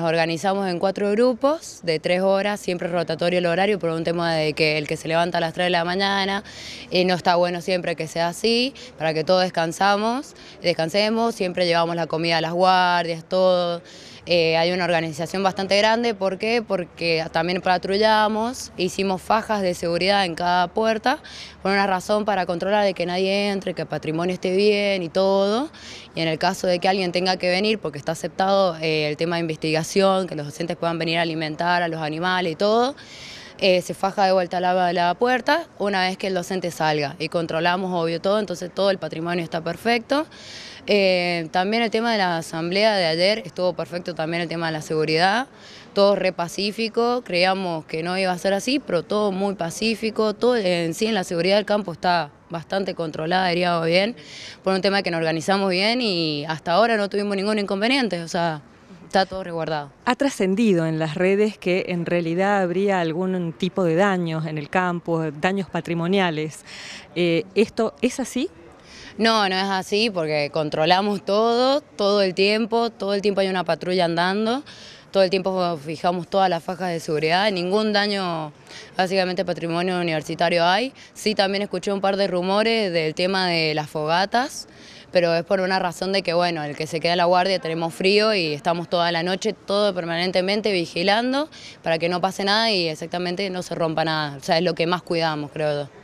Nos organizamos en cuatro grupos de tres horas, siempre rotatorio el horario por un tema de que el que se levanta a las tres de la mañana, y eh, no está bueno siempre que sea así, para que todos descansamos, descansemos, siempre llevamos la comida a las guardias, todo. Eh, hay una organización bastante grande. ¿Por qué? Porque también patrullamos, hicimos fajas de seguridad en cada puerta por una razón para controlar de que nadie entre, que el patrimonio esté bien y todo. Y en el caso de que alguien tenga que venir, porque está aceptado eh, el tema de investigación, que los docentes puedan venir a alimentar a los animales y todo, eh, se faja de vuelta la, la puerta una vez que el docente salga y controlamos obvio todo, entonces todo el patrimonio está perfecto. Eh, también el tema de la asamblea de ayer estuvo perfecto, también el tema de la seguridad, todo re pacífico, creíamos que no iba a ser así, pero todo muy pacífico, todo en sí en la seguridad del campo está bastante controlada, diría bien, por un tema que nos organizamos bien y hasta ahora no tuvimos ningún inconveniente, o sea, está todo resguardado. Ha trascendido en las redes que en realidad habría algún tipo de daños en el campo, daños patrimoniales. Eh, ¿Esto es así? No, no es así porque controlamos todo, todo el tiempo, todo el tiempo hay una patrulla andando, todo el tiempo fijamos todas las fajas de seguridad, ningún daño básicamente patrimonio universitario hay. Sí también escuché un par de rumores del tema de las fogatas, pero es por una razón de que, bueno, el que se queda a la guardia tenemos frío y estamos toda la noche, todo permanentemente vigilando para que no pase nada y exactamente no se rompa nada. O sea, es lo que más cuidamos, creo yo.